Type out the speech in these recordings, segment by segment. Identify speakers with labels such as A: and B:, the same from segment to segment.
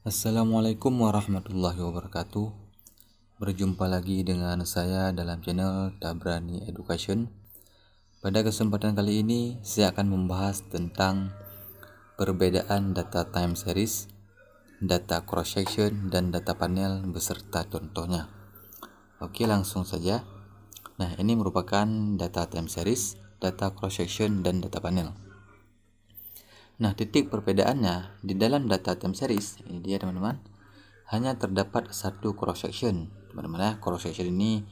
A: Assalamualaikum warahmatullahi wabarakatuh. Berjumpa lagi dengan saya dalam channel Tabrani Education. Pada kesempatan kali ini, saya akan membahas tentang perbedaan data time series, data cross section, dan data panel beserta contohnya. Oke, langsung saja. Nah, ini merupakan data time series, data cross section, dan data panel. Nah, titik perbedaannya di dalam data time series ini dia teman-teman hanya terdapat satu cross section. Teman-teman ya, cross section ini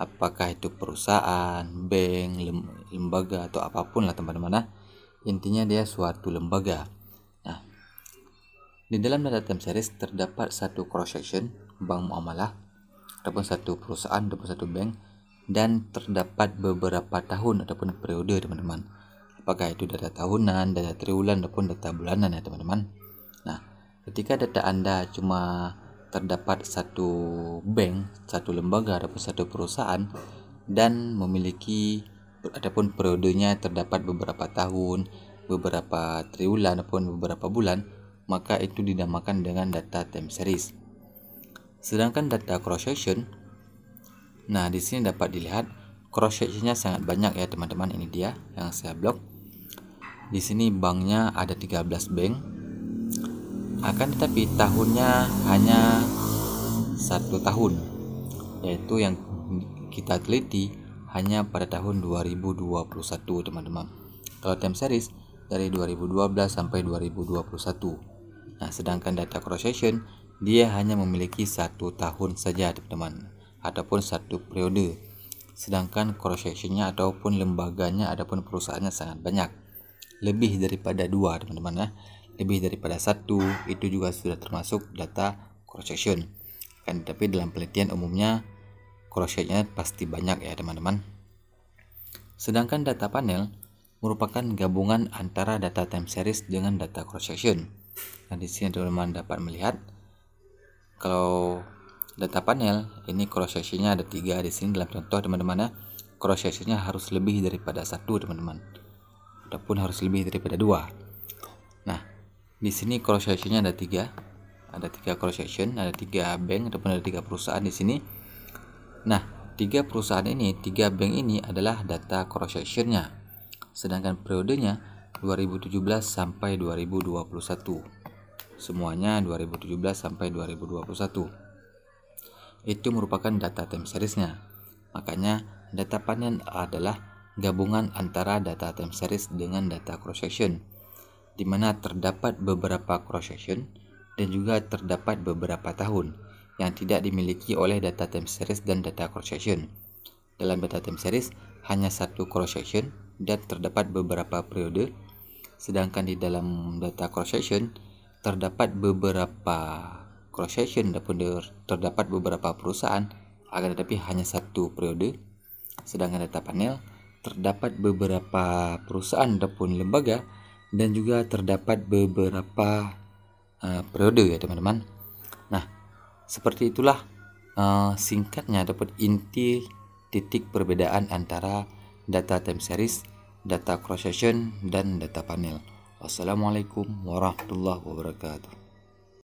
A: apakah itu perusahaan, bank, lembaga atau apapun lah teman-teman ya. Intinya dia suatu lembaga. Nah, di dalam data time series terdapat satu cross section bank muamalah ataupun satu perusahaan ataupun satu bank dan terdapat beberapa tahun ataupun periode teman-teman apakah itu data tahunan, data triwulan ataupun data bulanan ya teman-teman. Nah, ketika data Anda cuma terdapat satu bank, satu lembaga ataupun satu perusahaan dan memiliki ataupun periodenya terdapat beberapa tahun, beberapa triwulan ataupun beberapa bulan, maka itu dinamakan dengan data time series. Sedangkan data cross section nah di sini dapat dilihat cross sectionnya sangat banyak ya teman-teman ini dia yang saya blok di sini banknya ada 13 bank. Akan tetapi tahunnya hanya satu tahun, yaitu yang kita teliti hanya pada tahun 2021 teman-teman. Kalau time series dari 2012 sampai 2021. Nah, sedangkan data cross section dia hanya memiliki satu tahun saja teman-teman ataupun satu periode sedangkan cross sectionnya ataupun lembaganya ataupun perusahaannya sangat banyak lebih daripada dua teman-teman ya lebih daripada satu itu juga sudah termasuk data cross section kan tapi dalam penelitian umumnya cross sectionnya pasti banyak ya teman-teman sedangkan data panel merupakan gabungan antara data time series dengan data cross section nah di sini teman-teman dapat melihat kalau data panel ini cross sectionnya ada tiga di sini dalam contoh teman-teman ya cross sectionnya harus lebih daripada satu teman-teman ataupun harus lebih daripada dua. Nah, di sini cross sectionnya ada tiga, ada tiga cross section, ada tiga bank ataupun ada tiga perusahaan di sini. Nah, tiga perusahaan ini, tiga bank ini adalah data cross sectionnya, sedangkan periodenya 2017 sampai 2021. Semuanya 2017 sampai 2021 itu merupakan data time seriesnya. Makanya data panen adalah gabungan antara data time series dengan data cross section, di mana terdapat beberapa cross section dan juga terdapat beberapa tahun yang tidak dimiliki oleh data time series dan data cross section. Dalam data time series hanya satu cross section dan terdapat beberapa periode, sedangkan di dalam data cross section terdapat beberapa cross section ataupun terdapat beberapa perusahaan akan tetapi hanya satu periode sedangkan data panel terdapat beberapa perusahaan ataupun lembaga dan juga terdapat beberapa uh, periode ya teman-teman. Nah, seperti itulah uh, singkatnya dapat inti titik perbedaan antara data time series, data cross section dan data panel. Wassalamualaikum warahmatullahi wabarakatuh.